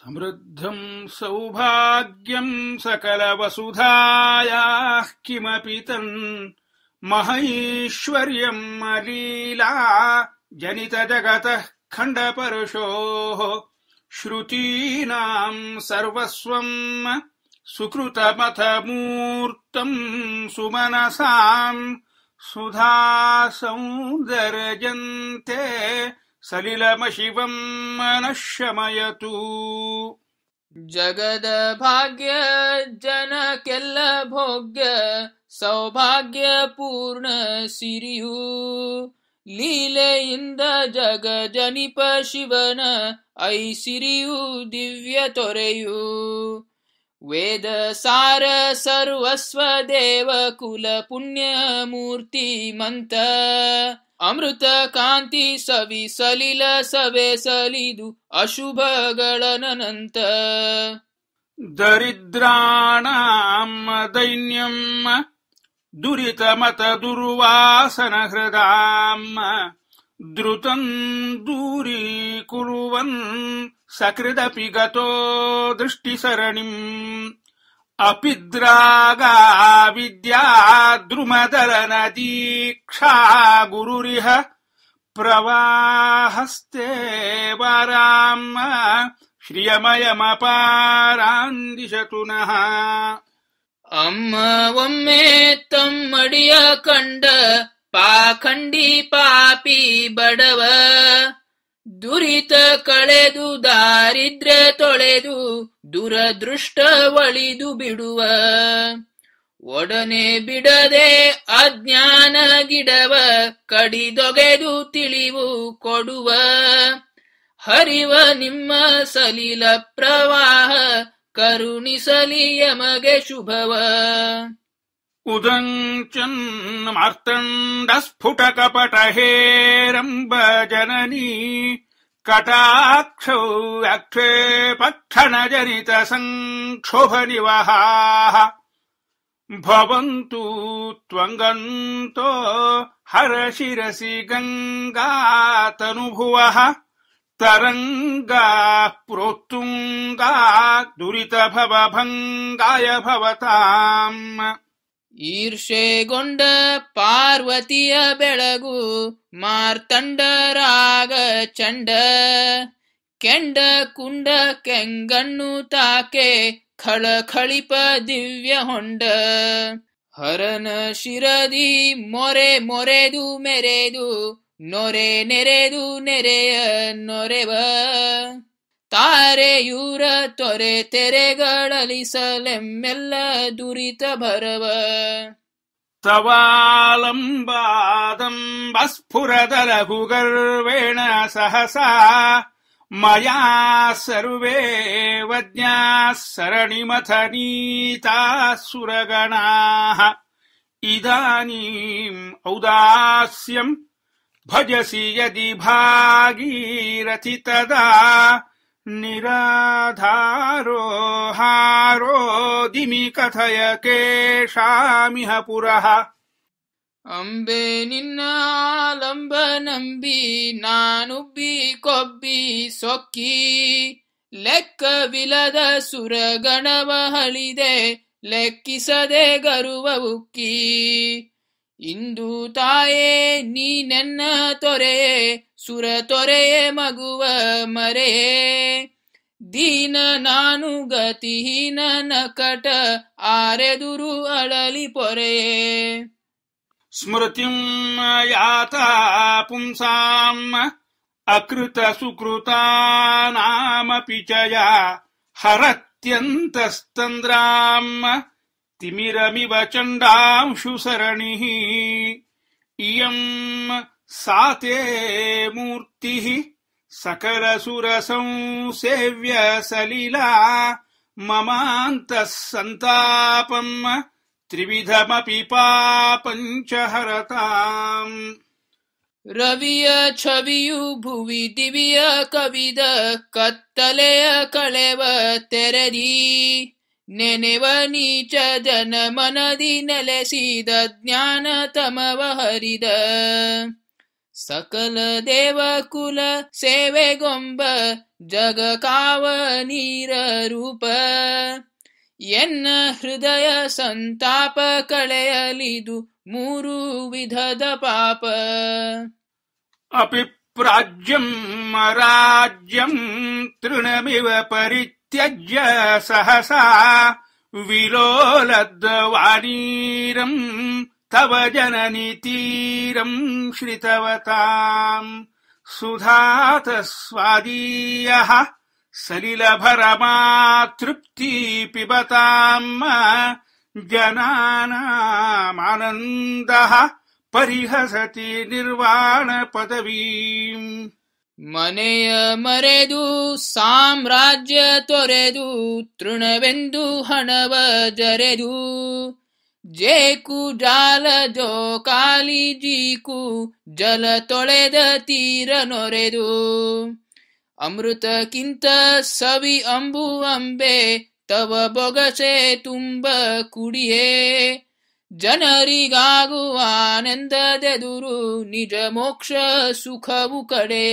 समृद्धम् सौभाग्यम् सकलवसुधायाः किमपि तम् महैश्वर्यम् लीला जनितजगतः खण्डपरशोः श्रुतीनाम् सर्वस्वम् सुकृतमथमूर्तम् सुमनसाम् सुधा सजन्ते ಶಿವಂ ಮನಶಮಯತು ಜಗದ ಭಾಗ್ಯ ಜನಕ್ಕೆಲ್ಲ ಭೋಗ್ಯ ಸೌಭಾಗ್ಯ ಪೂರ್ಣ ಸಿರಿಯು ಲೀಲೆಯಿಂದ ಜಗ ಜನಿಪ ಶಿವನ ಸಿರಿಯು ದಿವ್ಯ ತೊರೆಯು ವೇದ ಸಾರ ಸರ್ವಸ್ವ ದೇವ ಕುಲ ಪುಣ್ಯ ಮೂರ್ತಿ ಮಂತ ಅಮೃತ ಕಾಂತಿ ಸವಿ ಸಲಿಲ ಸವೆ ಸಲಿದು ಅಶುಭಗಳನಂತ ದರಿದ್ರಾಣಾಂ ದೈನ್ಯ ದುರಿತ ಮತ ದುರ್ವಾಸನ ಹೃದಾಂ ದ್ರುತಂ ಕುರುವನ್ ಸಕೃದಪಿ ಗತೋ ಸರಣಿ अपिद्रागा द्रागा विद्या दीक्षा गुरुरिह प्रवाहस्ते वराम श्रियमयमपारान् दिशतु नः अम् वम्मे तम् पाखण्डी पापी बडव ದುರಿತ ಕಳೆದು ದಾರಿದ್ರೆ ತೊಳೆದು ದುರದೃಷ್ಟ ಒಳಿದು ಬಿಡುವ ಒಡನೆ ಬಿಡದೆ ಅಜ್ಞಾನ ಗಿಡವ ಕಡಿದೊಗೆದು ತಿಳಿವು ಕೊಡುವ ಹರಿವ ನಿಮ್ಮ ಸಲಿಲ ಪ್ರವಾಹ ಕರುಣಿಸಲಿ ಯಮಗೆ ಶುಭವ उदञ्चन्मर्तण्ड स्फुटकपटहेरम्बजननी कटाक्षौ अक्षेपक्षण जनित भवन्तु त्वङ्गन्तो हर शिरसि तनुभुवः तरङ्गाः प्रोत्तुङ्गात् दुरितभवभङ्गाय भवताम् ಈರ್ಷೆಗೊಂಡ ಪಾರ್ವತಿಯ ಬೆಳಗು ರಾಗ ಚಂಡ ಕೆಂಡ ಕುಂಡ ಕೆಂಗಣ್ಣು ತಾಕೆ ಖಳ ಖಳಿಪ ದಿವ್ಯ ಹೊಂಡ ಹರನ ಶಿರದಿ ಮೊರೆ ಮೊರೆದು ಮೆರೆದು ನೊರೆ ನೆರೆದು ನೆರೆಯ ನೊರೆವ तारेयूर त्वरे ते गडलिसलेम् मेल्ल दुरितभरव तवालम्बादम्बस्फुरत रघुगर्वेण सहसा मया सर्वे वदसरणिमथ नीता सुरगणाः इदानीम् औदास्यम् भजसि यदि भागीरथि तदा निराधारो हारोदिमि कथय ಕೇಶಾಮಿಹ ಅಂಬೆ ನಿನ್ನ ನಾನುಬ್ಬಿ ಕೊಬ್ಬಿ ಸೊಕ್ಕಿ ಲೆಕ್ಕವಿಲದ ಸುರಗಣವ ಹಳಿದೆ ಲೆಕ್ಕಿಸದೆ ಗರುವ ಉಕ್ಕಿ ಇಂದು ತಾಯೇ ನೀ ನನ್ನ ತೊರೆಯೇ ಸುರ ತೊರೆಯೇ ಮಗುವ ಮರೆ ದೀನ ನಾನು ಗತಿಹೀನ ನಕಟ ಆರೆದುರು ಅಳಲಿ ಪೊರೆಯೇ ಸ್ಮೃತಿಂ ಯಾತ ಪುಂಸಾಂ ಅಕೃತ ಸುಕೃತಾನಾಮಪಿ ಹರತ್ಯಂತ ಹರತ್ಯಂತಸ್ತಂದ್ರಾಂ तिमिरमिव चण्डांशुसरणिः इयम् सा ते मूर्तिः सकलसुरसंसेव्य सलिला ममान्तः सन्तापम् त्रिविधमपि हरताम् रविय छवियु भुवि दिविय कविद कत्तलय कलेव तेरी ನೆನೆವ ನೀಚ ಜನ ಮನದಿ ನೆಲೆಸಿದ ಜ್ಞಾನ ತಮವ ಹರಿದ ಸಕಲ ದೇವಕುಲ ಸೇವೆಗೊಂಬ ಜಗ ಕಾವ ನೀರ ರೂಪ ಎನ್ನ ಹೃದಯ ಸಂತಾಪ ಕಳೆಯಲಿದು ಮೂರು ವಿಧದ ಪಾಪ ಅಪಿ प्राज्यम् राज्यम् तृणमिव परित्यज्य सहसा विलोलद्वानीरम् तव जननि तीरम् श्रितवताम् सुधातस्वादीयः सलिलभरमातृप्ति पिबताम् जनानामानन्दः ಪರಿಹಸತಿ ನಿರ್ವಾಣ ಪದವಿ ಮನೆಯ ಮರೆದು ಸಾಮ್ರಾಜ್ಯ ತೊರೆದು ತೃಣವೆಂದು ಹಣವ ಜರೆದು ಜೇಕು ಜಾಲ ಜೋ ಕಾಲಿ ಜೀಕು ಜಲ ತೊಳೆದ ತೀರ ನೊರೆದು ಕಿಂತ ಸವಿ ಅಂಬು ಅಂಬೆ ತವ ಬೊಗಸೆ ತುಂಬ ಕುಡಿಯೇ जनरिगागु आनन्द दुरु निज मोक्ष कडे